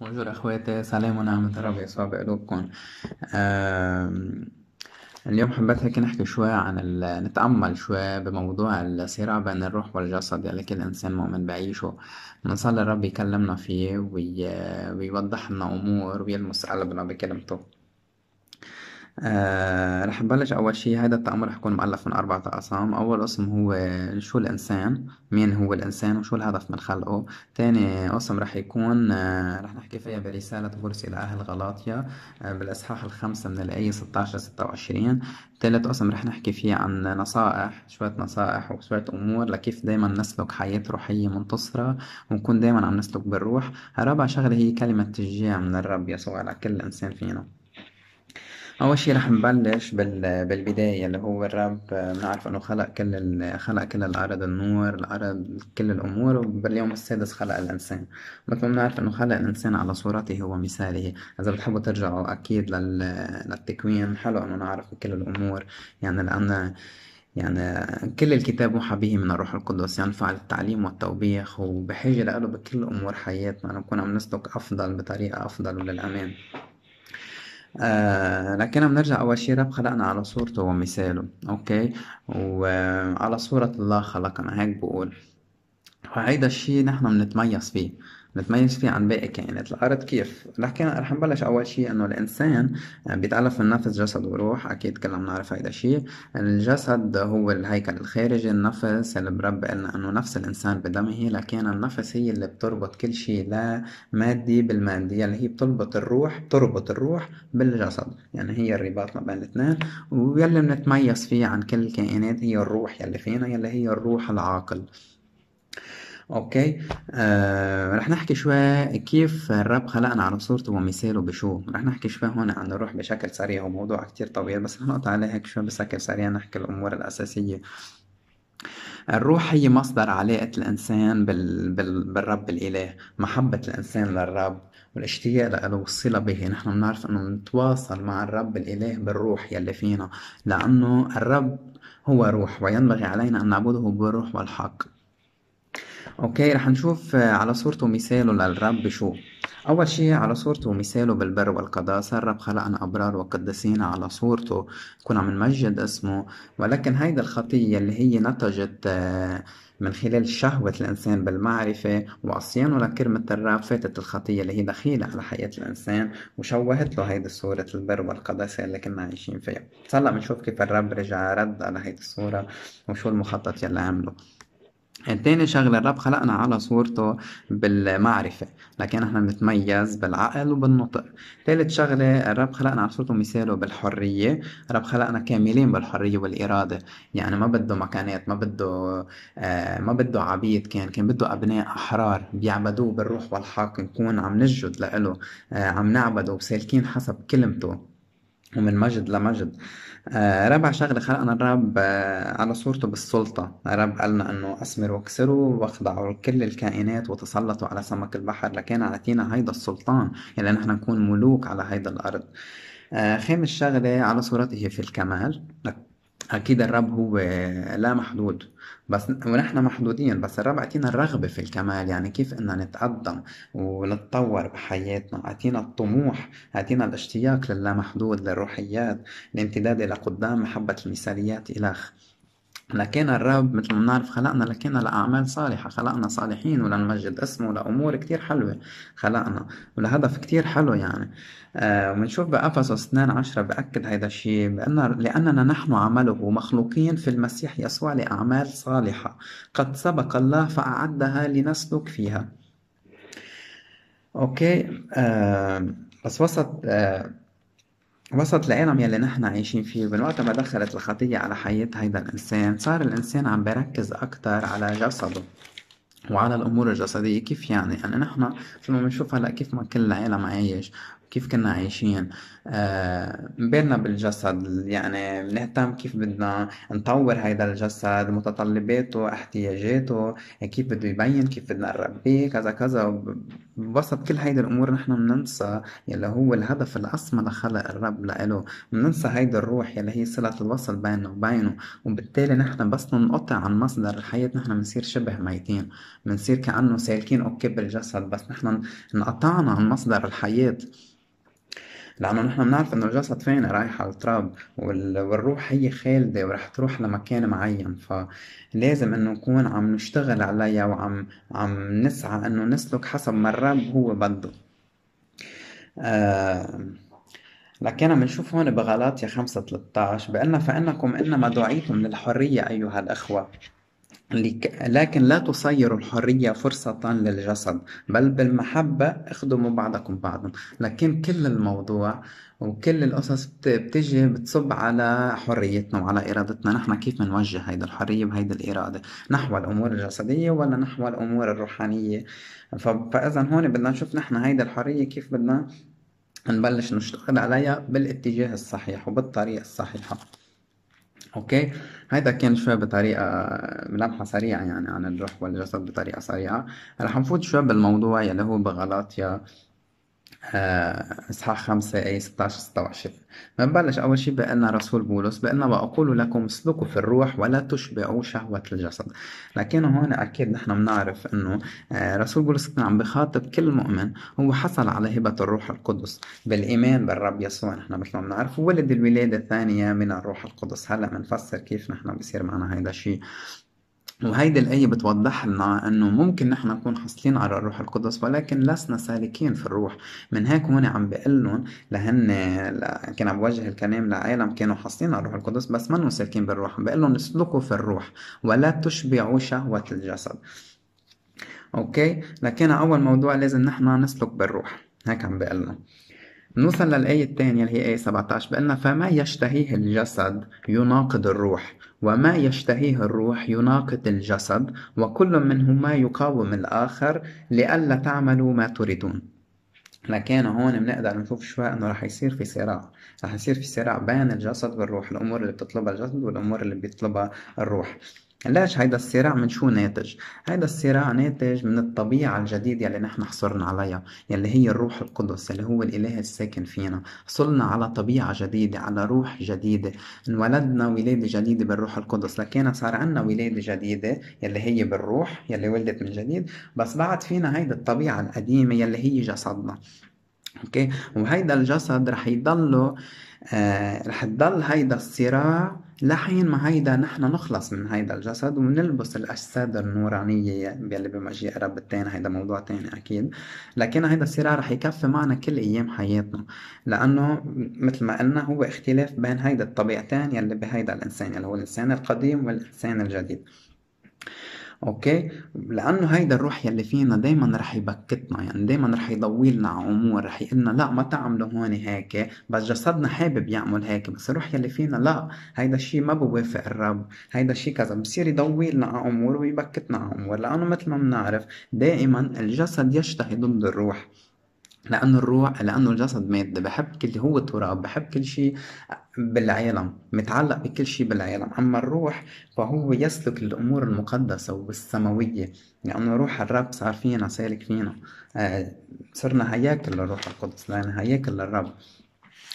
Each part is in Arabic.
بونجور اخواتي سلام ونعمة ربي يصاب قلوبكم اليوم حبيت هيك نحكي شوي عن ال... نتأمل شوي بموضوع الصراع بين الروح والجسد يلي كل إنسان مؤمن بعيشه بنصلي الرب يكلمنا فيه وي... ويوضح لنا أمور ويلمس قلبنا بكلمته آه، رح نبلش أول شي هذا التأمر رح يكون مؤلف من أربعة أقسام أول قسم هو شو الإنسان مين هو الإنسان وشو الهدف من خلقه تاني قسم رح يكون آه، رح نحكي فيها برسالة بولس إلى أهل غلاطيا آه، بالإصحاح الخمسة من الآية 16 ستة 26 تالت قسم رح نحكي فيه عن نصائح شوية نصائح وشوية أمور لكيف دايما نسلك حياة روحية منتصرة ونكون دايما عم نسلك بالروح رابع شغلة هي كلمة تشجيع من الرب يسوع على كل إنسان فينا أول شي راح نبلش بال... بالبداية اللي هو الرب بنعرف إنه خلق كل ال... خلق كل الأرض النور الأرض كل الأمور وباليوم السادس خلق الإنسان مثل ما بنعرف إنه خلق الإنسان على صورته ومثاله إذا بتحبوا ترجعوا أكيد لل... للتكوين حلو إنه نعرف كل الأمور يعني لأن يعني كل الكتاب محى به من الروح القدس ينفع للتعليم والتوبيخ وبحاجة له بكل أمور حياتنا نكون عم نسلك أفضل بطريقة أفضل وللأمان آه، لكن بنرجع أول شي رب خلقنا على صورته ومثاله أوكي وعلى صورة الله خلقنا هيك بقول فهيدا الشي نحن بنتميز فيه نتميز فيه عن باقي الكائنات الارض كيف؟ رح رح نبلش أول شيء إنه الإنسان آه، بيتألف من نفس جسد وروح أكيد كلنا بنعرف هيدا الشيء الجسد هو الهيكل الخارجي النفس اللي بربي قلنا إنه نفس الإنسان بدمه لكن النفس هي اللي بتربط كل شيء لا مادي بالمادي اللي يعني هي بتربط الروح بتربط الروح بالجسد يعني هي الرباط ما بين الاثنين ويلي بنتميز فيه عن كل الكائنات هي الروح يلي فينا يلي هي الروح العاقل اوكي آه، رح نحكي شوي كيف الرب خلقنا على صورته ومثاله بشو رح نحكي شوي هون عن الروح بشكل سريع وموضوع كتير طويل بس هنقطع عليه هيك شوي بشكل سريع نحكي الامور الاساسيه الروح هي مصدر علاقة الإنسان بال... بال... بالرب الإله محبة الإنسان للرب والاشتياق له والصلة به نحن بنعرف أنه نتواصل مع الرب الإله بالروح يلي فينا لأنه الرب هو روح وينبغي علينا أن نعبده بالروح والحق اوكي رح نشوف آه، على صورته مثاله للرب شو أول شيء على صورته ومثاله بالبر والقداسة الرب خلقنا أبرار وقدسين على صورته كنا مجد اسمه ولكن هيدا الخطية اللي هي نتجت آه، من خلال شهوة الإنسان بالمعرفة وعصيانه لكرمة الرب فاتت الخطية اللي هي دخيلة على حياة الإنسان وشوهت له هيدي صورة البر والقداسة اللي كنا عايشين فيها هلا بنشوف كيف الرب رجع رد على هيدي الصورة وشو المخطط يلي عمله تاني شغلة الرب خلقنا على صورته بالمعرفة لكن احنا بنتميز بالعقل وبالنطق تالت شغلة الرب خلقنا على صورته مثاله بالحرية الرب خلقنا كاملين بالحرية والإرادة يعني ما بده مكانات ما بده آه ما بده عبيد كان كان بده أبناء أحرار بيعبدوه بالروح والحق نكون عم نسجد لإله آه عم نعبده وسالكين حسب كلمته ومن مجد لمجد آه شغلة خلقنا الرب آه على صورته بالسلطة الرب قالنا أنه أسمروا وكسروا واخضعوا كل الكائنات وتسلطوا على سمك البحر لكان عطينا هيدا السلطان يعني نحن نكون ملوك على هيدا الأرض آه خامس شغلة على صورته في الكمال أكيد الرب هو لا محدود بس ونحن محدودين بس الرب أعطينا الرغبة في الكمال يعني كيف إننا نتقدم ونتطور بحياتنا أعطينا الطموح أعطينا الاشتياق محدود للروحيات الامتداد إلى قدام محبة المثاليات إلخ لكن الرب مثل ما بنعرف خلقنا لكن لأعمال صالحة خلقنا صالحين ولنمجد اسمه لأمور كتير حلوة خلقنا ولهدف كتير حلو يعني آه، وبنشوف آه بأفسس 2 10 بأكد هذا الشيء بأن لأننا نحن عمله مخلوقين في المسيح يسوع لأعمال صالحة قد سبق الله فأعدها لنسلك فيها أوكي آه بس وسط آه وسط العالم يلي نحن عايشين فيه من وقت ما دخلت الخطية على حياة هيدا الإنسان صار الإنسان عم بركز أكتر على جسده وعلى الأمور الجسدية كيف يعني؟ يعني نحن مثل ما بنشوف هلأ كيف ما كل العالم عايش كيف كنا عايشين آه بالجسد يعني بنهتم كيف بدنا نطور هيدا الجسد متطلباته احتياجاته كيف بده يبين كيف بدنا نربيه كذا كذا ببسط كل هيدي الأمور نحن مننسى يلي هو الهدف الأسمى لخلق الرب لإله مننسى هيدي الروح يلي هي صلة الوصل بيننا وبينه وبالتالي نحن بس ننقطع عن مصدر الحياة نحن بنصير شبه ميتين بنصير كأنه سالكين أوكي بالجسد بس نحن انقطعنا عن مصدر الحياة لانه نحن بنعرف انه الجسد فين رايح على التراب والروح هي خالده ورح تروح لمكان معين فلازم انه نكون عم نشتغل عليها وعم عم نسعى انه نسلك حسب ما الرب هو بده آه لكن عم نشوف هون بغلاطيا 5 13 بأن فإنكم إنما دعيتم للحرية أيها الأخوة لكن لا تصير الحرية فرصة للجسد بل بالمحبة اخدموا بعضكم بعضا لكن كل الموضوع وكل القصص بتجي بتصب على حريتنا وعلى إرادتنا نحن كيف بنوجه هيدا الحرية بهيدا الإرادة نحو الأمور الجسدية ولا نحو الأمور الروحانية فإذا هون بدنا نشوف نحن هيدا الحرية كيف بدنا نبلش نشتغل عليها بالاتجاه الصحيح وبالطريقة الصحيحة اوكي هيدا كان شوي بطريقة ملامحة سريعة يعني عن الروح والجسد بطريقة سريعة، رح نفوت شوي بالموضوع يلي هو بغلاطيا إصحاح خمسة أي 16 26 بنبلش أول شيء بأن رسول بولس بأن وأقول لكم اسلكوا في الروح ولا تشبعوا شهوة الجسد لكن هون أكيد نحن بنعرف أنه آه، رسول بولس كان عم بخاطب كل مؤمن هو حصل على هبة الروح القدس بالإيمان بالرب يسوع نحن مثل ما بنعرف ولد الولادة الثانية من الروح القدس هلا بنفسر كيف نحن بصير معنا هذا الشيء وهيدي الآية بتوضح لنا أنه ممكن نحن نكون حاصلين على الروح القدس ولكن لسنا سالكين في الروح من هيك هون عم بقول لهم لهن كان عم بوجه الكلام لعالم كانوا حاصلين على الروح القدس بس ما سالكين بالروح عم بقول لهم اسلكوا في الروح ولا تشبعوا شهوة الجسد أوكي لكن أول موضوع لازم نحن نسلك بالروح هيك عم بقول نوصل للآية الثانية اللي هي آية 17 بأن فما يشتهيه الجسد يناقض الروح وما يشتهيه الروح يناقض الجسد وكل منهما يقاوم الآخر لئلا تعملوا ما تريدون لكن هون بنقدر نشوف شوي انه رح يصير في صراع رح يصير في صراع بين الجسد والروح الامور اللي بتطلبها الجسد والامور اللي بيطلبها الروح ليش هيدا الصراع من شو ناتج؟ هيدا الصراع ناتج من الطبيعة الجديدة اللي نحن حصرنا عليها يلي هي الروح القدس اللي هو الإله الساكن فينا حصلنا على طبيعة جديدة على روح جديدة انولدنا ولادة جديدة بالروح القدس لكن صار عنا ولادة جديدة يلي هي بالروح يلي ولدت من جديد بس بعد فينا هيدا الطبيعة القديمة يلي هي جسدنا اوكي وهيدا الجسد رح يضله آه رح تضل هيدا الصراع لحين ما هيدا نحن نخلص من هيدا الجسد ونلبس الأجساد النورانية يلي بمجيء رب التاني هيدا موضوع تاني أكيد لكن هيدا الصراع رح يكفي معنا كل أيام حياتنا لأنه مثل ما قلنا هو اختلاف بين هيدا الطبيعتين يلي بهيدا الإنسان يلي هو الإنسان القديم والإنسان الجديد اوكي لانه هيدا الروح يلي فينا دايما رح يبكتنا يعني دايما رح يضويلنا على امور رح يقلنا لا ما تعملوا هون هيك بس جسدنا حابب يعمل هيك بس الروح يلي فينا لا هيدا الشيء ما بوافق الرب هيدا الشيء كذا بصير يضويلنا على امور ويبكتنا على امور لانه مثل ما بنعرف دائما الجسد يشتهي ضد الروح لأنه الروح لأنه الجسد مادة بحب كل هو التراب بحب كل شيء بالعالم متعلق بكل شيء بالعالم أما الروح فهو يسلك الأمور المقدسة والسماوية لأنه روح الرب صار فينا سالك فينا آه، صرنا هياكل للروح القدس لأن هياكل للرب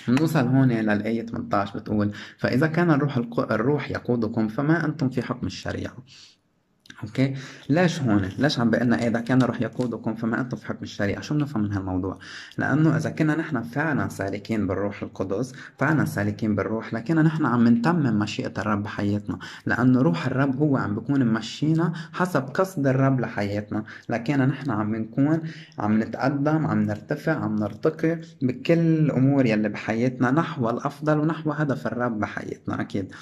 بنوصل هون للآية 18 بتقول فإذا كان الروح الروح يقودكم فما أنتم في حكم الشريعة اوكي ليش هون ليش عم بقلنا اذا كان رح يقودكم فما انتم في حكم الشريعه شو بنفهم من هالموضوع لانه اذا كنا نحن فعلا سالكين بالروح القدس فعلا سالكين بالروح لكن نحن عم نتمم مشيئه الرب بحياتنا لانه روح الرب هو عم بيكون ممشينا حسب قصد الرب لحياتنا لكن نحن عم نكون عم نتقدم عم نرتفع عم نرتقي بكل الامور يلي بحياتنا نحو الافضل ونحو هدف الرب بحياتنا اكيد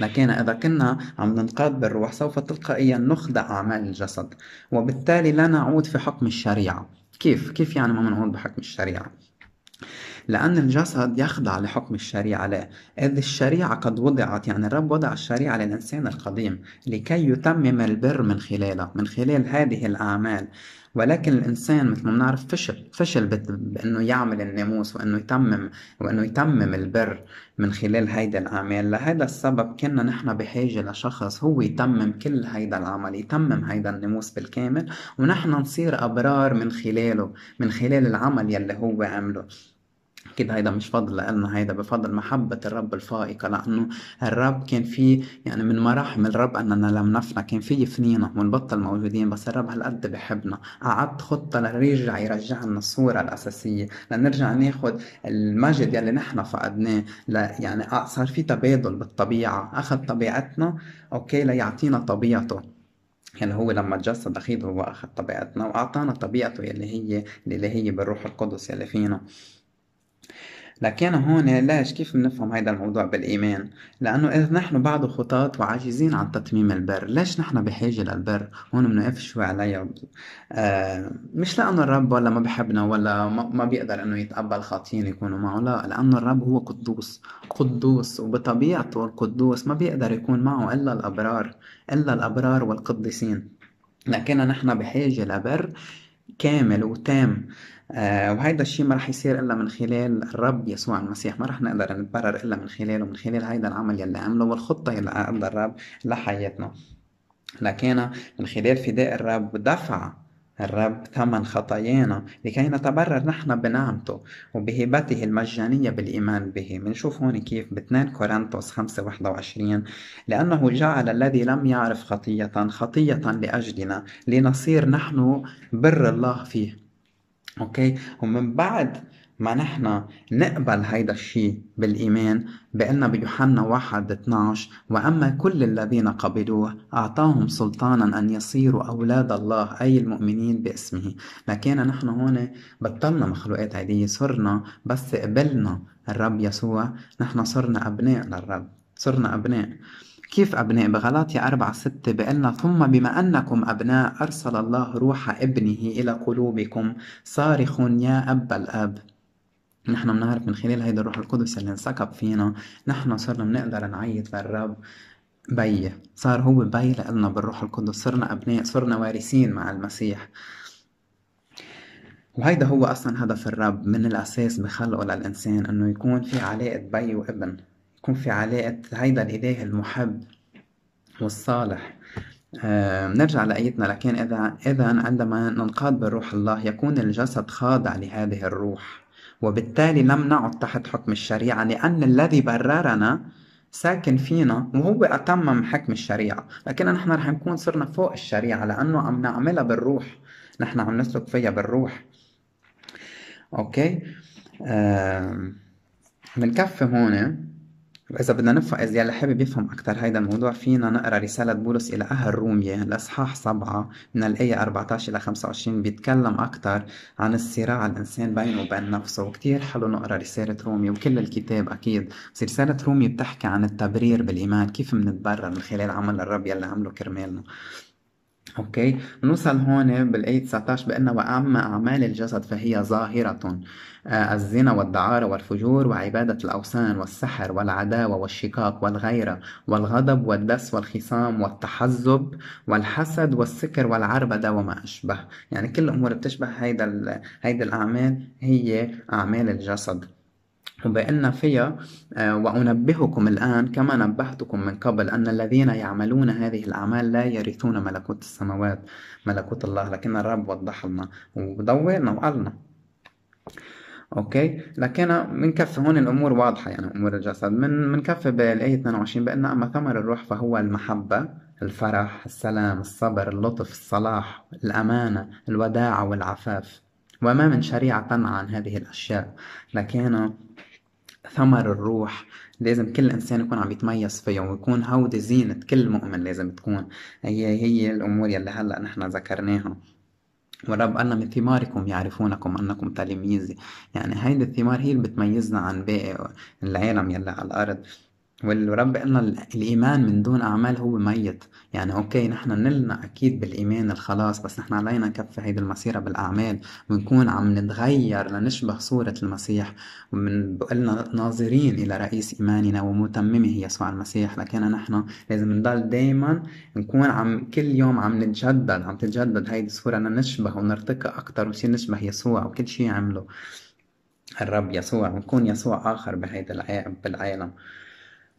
لكن إذا كنا عم ننقاد بالروح سوف تلقائيا نخضع أعمال الجسد وبالتالي لا نعود في حكم الشريعة كيف؟ كيف يعني ما منعود بحكم الشريعة؟ لأن الجسد يخضع لحكم الشريعة لا إذ الشريعة قد وضعت يعني الرب وضع الشريعة للإنسان القديم لكي يتمم البر من خلاله من خلال هذه الأعمال ولكن الانسان مثل ما بنعرف فشل فشل بانه يعمل الناموس وانه يتمم وانه يتمم البر من خلال هيدا الاعمال لهذا السبب كنا نحن بحاجه لشخص هو يتمم كل هيدا العمل يتمم هيدا الناموس بالكامل ونحن نصير ابرار من خلاله من خلال العمل يلي هو عمله أكيد هيدا مش فضل لإلنا هيدا بفضل محبة الرب الفائقة لأنه الرب كان في يعني من مراحم الرب أننا لم نفنى كان في يفنينا ونبطل موجودين بس الرب هالقد بحبنا قعدت خطة ليرجع يرجع لنا الصورة الأساسية لنرجع ناخد المجد يلي نحن فقدناه يعني صار في تبادل بالطبيعة أخذ طبيعتنا أوكي ليعطينا طبيعته يعني هو لما تجسد اخيه هو اخذ طبيعتنا واعطانا طبيعته يلي هي اللي هي بالروح القدس يلي فينا لكن هون ليش كيف بنفهم هيدا الموضوع بالإيمان؟ لأنه إذا نحن بعض خطاة وعاجزين عن تتميم البر، ليش نحن بحاجة للبر؟ هون بنقف شوي عليها آه مش لأنه الرب ولا ما بحبنا ولا ما, ما بيقدر إنه يتقبل خاطيين يكونوا معه، لا، لأنه الرب هو قدوس، قدوس وبطبيعته القدوس ما بيقدر يكون معه إلا الأبرار، إلا الأبرار والقديسين، لكن نحن بحاجة لبر كامل وتام آه، وهيدا الشيء ما رح يصير إلا من خلال الرب يسوع المسيح ما رح نقدر نتبرر إلا من خلاله من خلال هيدا العمل يلي عمله والخطة يلي عملها الرب لحياتنا لكن من خلال فداء الرب دفع الرب ثمن خطايانا لكي نتبرر نحن بنعمته وبهبته المجانية بالإيمان به منشوف هون كيف ب 2 كورنثوس 5 21 لأنه جعل الذي لم يعرف خطية خطية لأجلنا لنصير نحن بر الله فيه اوكي ومن بعد ما نحن نقبل هيدا الشيء بالإيمان بأن بيوحنا واحد 12 وأما كل الذين قبلوه أعطاهم سلطانا أن يصيروا أولاد الله أي المؤمنين باسمه لكن نحن هون بطلنا مخلوقات عادية صرنا بس قبلنا الرب يسوع نحن صرنا أبناء للرب صرنا أبناء كيف أبناء بغلاطية أربعة ستة بأن ثم بما أنكم أبناء أرسل الله روح ابنه إلى قلوبكم صارخ يا أب الأب نحن بنعرف من خلال هيدا الروح القدس اللي انسكب فينا نحن صرنا بنقدر نعيط للرب بي صار هو بي لنا بالروح القدس صرنا أبناء صرنا وارثين مع المسيح وهيدا هو أصلا هدف الرب من الأساس بخلقه للإنسان أنه يكون في علاقة بي وابن في علاقة هيدا الإله المحب والصالح آه، نرجع لآيتنا لكن إذا إذا عندما ننقاد بروح الله يكون الجسد خاضع لهذه الروح وبالتالي لم نعد تحت حكم الشريعة لأن الذي بررنا ساكن فينا وهو أتمم حكم الشريعة لكن نحن رح نكون صرنا فوق الشريعة لأنه عم نعملها بالروح نحن عم نسلك فيها بالروح أوكي آه بنكفي هون إذا بدنا نفهم إذا يلي حابب يفهم أكثر هيدا الموضوع فينا نقرا رسالة بولس إلى أهل رومية الأصحاح سبعة من الآية 14 إلى 25 بيتكلم أكثر عن الصراع الإنسان بينه وبين نفسه وكتير حلو نقرا رسالة رومية وكل الكتاب أكيد بس رسالة رومية بتحكي عن التبرير بالإيمان كيف منتبرر من خلال عمل الرب يلي عمله كرمالنا اوكي نوصل هون بالايه 19 بان واما اعمال الجسد فهي ظاهره آه الزنا والدعاره والفجور وعباده الاوثان والسحر والعداوه والشقاق والغيره والغضب والدس والخصام والتحزب والحسد والسكر والعربده وما اشبه يعني كل الامور بتشبه هيدا هيدي الاعمال هي اعمال الجسد وبأن فيا آه، وأنبهكم الآن كما نبهتكم من قبل أن الذين يعملون هذه الأعمال لا يرثون ملكوت السماوات ملكوت الله لكن الرب وضح لنا ودورنا وقالنا اوكي لكن بنكفي هون الامور واضحه يعني امور الجسد من بنكفي بالايه 22 بان اما ثمر الروح فهو المحبه الفرح السلام الصبر اللطف الصلاح الامانه الوداعه والعفاف وما من شريعه تنعى عن هذه الاشياء لكن ثمر الروح لازم كل إنسان يكون عم يتميز فيه ويكون هودي زينة كل مؤمن لازم تكون هي هي الأمور يلي هلأ نحن ذكرناها ورب قالنا من ثماركم يعرفونكم أنكم تلاميذي يعني هيدي الثمار هي اللي بتميزنا عن باقي العالم يلي على الأرض والرب لنا الإيمان من دون أعمال هو ميت يعني أوكي نحن نلنا أكيد بالإيمان الخلاص بس نحن علينا نكفي هيدي المسيرة بالأعمال ونكون عم نتغير لنشبه صورة المسيح ومن وبقلنا ناظرين إلى رئيس إيماننا ومتممه يسوع المسيح لكن نحن لازم نضل دايما نكون عم كل يوم عم نتجدد عم تتجدد هيدي الصورة لنشبه ونرتقي أكتر ونصير نشبه يسوع وكل شي عمله الرب يسوع ونكون يسوع آخر بهيدا العالم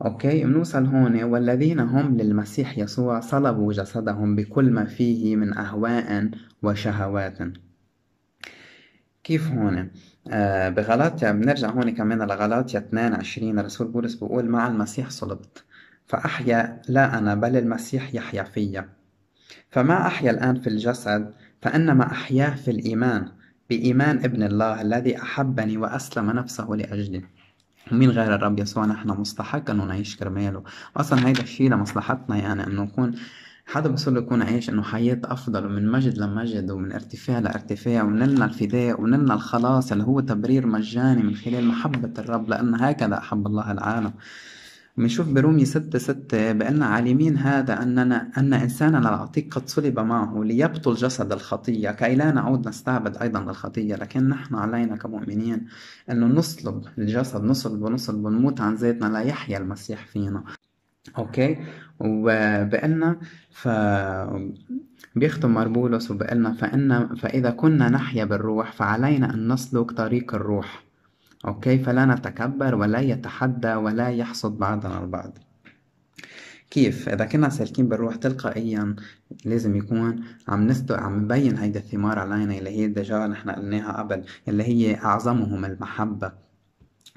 أوكي بنوصل هون والذين هم للمسيح يسوع صلبوا جسدهم بكل ما فيه من أهواء وشهوات كيف هون؟ آه بغلاطيا بنرجع هون كمان لغلاطيا 22 رسول بولس بيقول مع المسيح صلبت فأحيا لا أنا بل المسيح يحيا فيا فما أحيا الآن في الجسد فإنما أحياه في الإيمان بإيمان ابن الله الذي أحبني وأسلم نفسه لأجلي مين غير الرب يسوع نحن مستحق انه نعيش كرماله اصلا هيدا الشيء لمصلحتنا يعني انه نكون حدا بصير يكون عايش انه حياة افضل ومن مجد لمجد ومن ارتفاع لارتفاع ونلنا الفداء ونلنا الخلاص اللي هو تبرير مجاني من خلال محبة الرب لان هكذا احب الله العالم بنشوف برومي ستة ستة بأن عالمين هذا أننا أن إنساننا العتيق قد صلب معه ليبطل جسد الخطية كي لا نعود نستعبد أيضا للخطية لكن نحن علينا كمؤمنين أنه نصلب الجسد نصلب ونصلب ونموت عن ذاتنا لا يحيا المسيح فينا اوكي وبأن ف بيختم مربولوس وبقلنا فإن فإذا كنا نحيا بالروح فعلينا أن نسلك طريق الروح أوكي فلا نتكبر ولا يتحدى ولا يحصد بعضنا البعض كيف إذا كنا سالكين بالروح تلقائيا لازم يكون عم نستو عم نبين هيدا الثمار علينا اللي هي الدجاجة نحن قلناها قبل اللي هي أعظمهم المحبة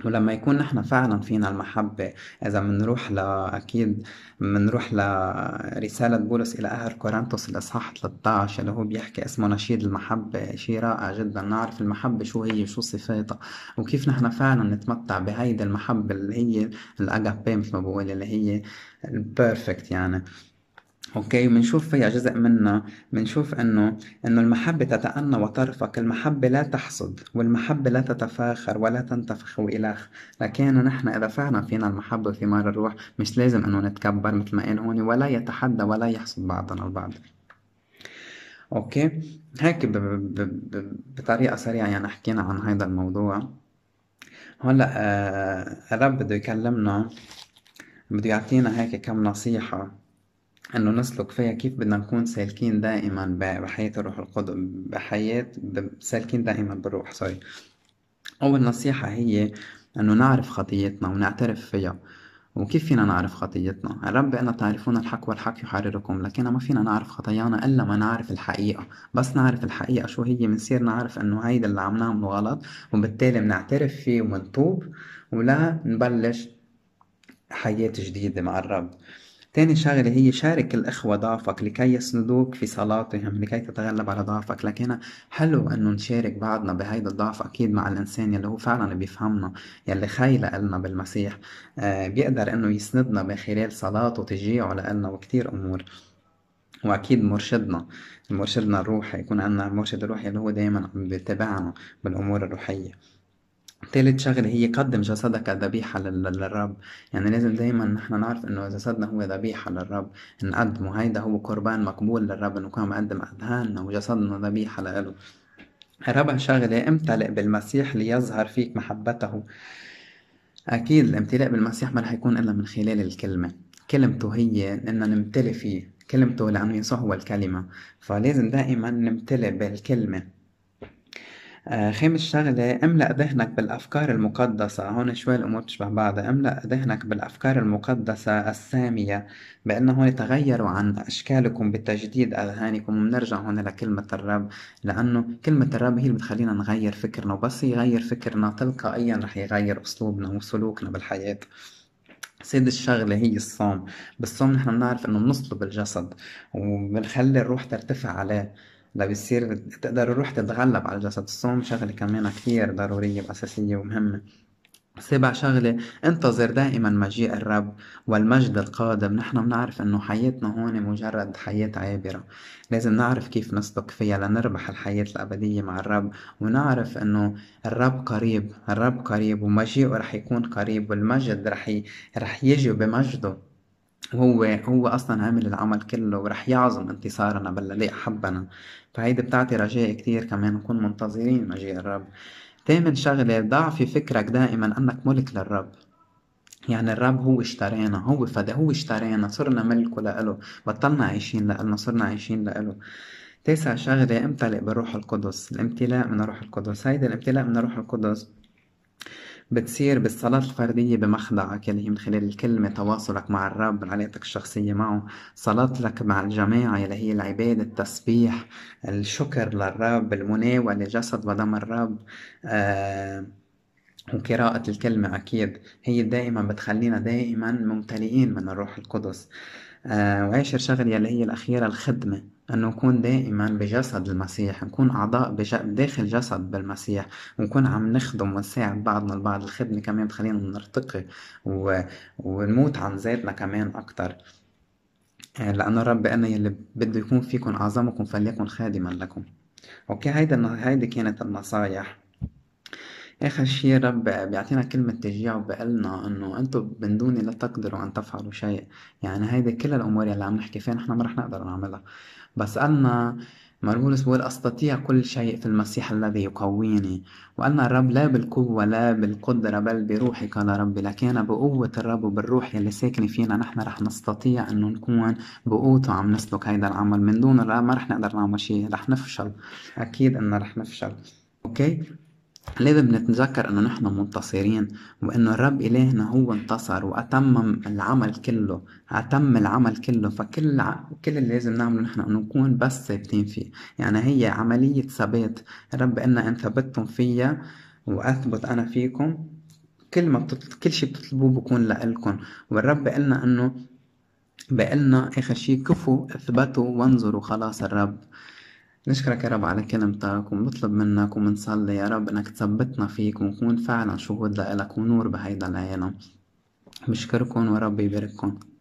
ولما يكون نحن فعلا فينا المحبة إذا منروح لأكيد منروح لرسالة بولس إلى أهل كورنثوس الإصحاح 13 اللي هو بيحكي اسمه نشيد المحبة شيء رائع جدا نعرف المحبة شو هي شو صفاتها وكيف نحن فعلا نتمتع بهيدي المحبة اللي هي الأجابي مثل ما بقول اللي هي البيرفكت يعني اوكي بنشوف فيها جزء منا بنشوف انه انه المحبة تتأنى وترفق المحبة لا تحصد والمحبة لا تتفاخر ولا تنتفخ والخ لكن نحن اذا فعلا فينا المحبة في مار الروح مش لازم انه نتكبر مثل ما قال هون ولا يتحدى ولا يحصد بعضنا البعض اوكي هيك ب... ب... ب... بطريقة سريعة يعني حكينا عن هذا الموضوع هلا آه، الرب بده يكلمنا بده يعطينا هيك كم نصيحة أنه نسلك فيها كيف بدنا نكون سالكين دائما بحياة الروح القدس بحياة سالكين دائما بالروح سوري أول نصيحة هي أنه نعرف خطيتنا ونعترف فيها وكيف فينا نعرف خطيتنا الرب أنا تعرفون الحق والحق يحرركم لكن ما فينا نعرف خطايانا إلا ما نعرف الحقيقة بس نعرف الحقيقة شو هي منصير نعرف أنه هيدا اللي عم نعمله غلط وبالتالي بنعترف فيه ومنتوب ولا نبلش حياة جديدة مع الرب تاني شغلة هي شارك الإخوة ضعفك لكي يسندوك في صلاتهم لكي تتغلب على ضعفك لكن حلو إنه نشارك بعضنا بهيدا الضعف أكيد مع الإنسان يلي هو فعلا بيفهمنا يلي خيلة لنا بالمسيح آه بيقدر إنه يسندنا من خلال صلاته وتشجيعه لإلنا وكتير أمور واكيد مرشدنا مرشدنا الروحي يكون عندنا المرشد الروحي اللي هو دائما بيتابعنا بيتبعنا بالامور الروحيه تالت شغلة هي قدم جسدك ذبيحة لل- للرب يعني لازم دايما نحن نعرف انه جسدنا هو ذبيحة للرب نقدمه هيدا هو قربان مقبول للرب نكون مقدم اذهاننا وجسدنا ذبيحة لإله رابع شغلة امتلئ بالمسيح ليظهر فيك محبته أكيد الامتلاء بالمسيح ما رح يكون إلا من خلال الكلمة كلمته هي إننا نمتلئ فيه كلمته لأنه يسوع هو الكلمة فلازم دائما نمتلئ بالكلمة آه، خامس شغلة املأ ذهنك بالأفكار المقدسة هون شوي الأمور تشبه بعضها املأ ذهنك بالأفكار المقدسة السامية بأنه هون تغيروا عن أشكالكم بتجديد أذهانكم آه، وبنرجع هون لكلمة الرب لأنه كلمة الرب هي اللي بتخلينا نغير فكرنا وبس يغير فكرنا تلقائيا رح يغير أسلوبنا وسلوكنا بالحياة سيد الشغلة هي الصوم بالصوم نحن بنعرف انه بنصلب الجسد وبنخلي الروح ترتفع عليه ده بيصير تقدر الروح تتغلب على الجسد الصوم شغلة كمان كتير ضرورية وأساسية ومهمة سبع شغلة انتظر دائما مجيء الرب والمجد القادم نحن بنعرف انه حياتنا هون مجرد حياة عابرة لازم نعرف كيف نصدق فيها لنربح الحياة الأبدية مع الرب ونعرف انه الرب قريب الرب قريب ومجيئه رح يكون قريب والمجد رح, ي... رح يجي بمجده هو هو اصلا عامل العمل كله ورح يعظم انتصارنا لا احبنا فهيدي بتعطي رجاء كتير كمان نكون منتظرين مجيء الرب تامن شغلة ضع في فكرك دائما انك ملك للرب يعني الرب هو اشترينا هو فدا هو اشترينا صرنا ملكه لإله بطلنا عايشين لإلنا صرنا عايشين لإله تاسع شغلة امتلئ بالروح القدس الامتلاء من الروح القدس هيدا الامتلاء من الروح القدس بتصير بالصلاة الفردية بمخضعك اللي يعني هي من خلال الكلمة تواصلك مع الرب علاقتك الشخصية معه صلاتك مع الجماعة اللي يعني هي العبادة التسبيح الشكر للرب المناولة جسد ودم الرب آه وقراءة الكلمة أكيد هي دائما بتخلينا دائما ممتلئين من الروح القدس آه، وعاشر شغلة اللي هي الأخيرة الخدمة أنه نكون دائما بجسد المسيح نكون أعضاء بج... داخل جسد بالمسيح ونكون عم نخدم ونساعد بعضنا البعض الخدمة كمان بتخلينا نرتقي و... ونموت عن ذاتنا كمان أكتر آه، لأنه الرب أنا يلي بده يكون فيكم أعظمكم فليكن خادما لكم أوكي هيدا هيدي كانت النصايح آخر شي رب بيعطينا كلمة تشجيع وبقلنا إنه أنتم من دوني لا تقدروا أن تفعلوا شيء يعني هيدي كل الأمور يلي عم نحكي فيها نحن ما رح نقدر نعملها بس قالنا مرغولس بيقول أستطيع كل شيء في المسيح الذي يقويني وقالنا الرب لا بالقوة لا بالقدرة بل بروحي قال ربي لكن بقوة الرب وبالروح يلي ساكنة فينا نحن رح نستطيع إنه نكون بقوته عم نسلك هيدا العمل من دون الرب ما رح نقدر نعمل شيء رح نفشل أكيد إنه رح نفشل أوكي لازم نتذكر انه نحن منتصرين وانه الرب الهنا هو انتصر واتمم العمل كله اتم العمل كله فكل كل اللي لازم نعمله نحن انه نكون بس ثابتين فيه يعني هي عملية ثبات الرب قلنا ان ثبتتم فيا واثبت انا فيكم كل ما بتطل... كل شيء بتطلبوه بكون لإلكم والرب قالنا انه بقلنا اخر شيء كفوا اثبتوا وانظروا خلاص الرب نشكرك يا رب على كلمتك ونطلب منك ومنصلي يا رب انك تثبتنا فيك ونكون فعلا شهود لإلك ونور بهيدا العالم بشكركن وربي يبارككم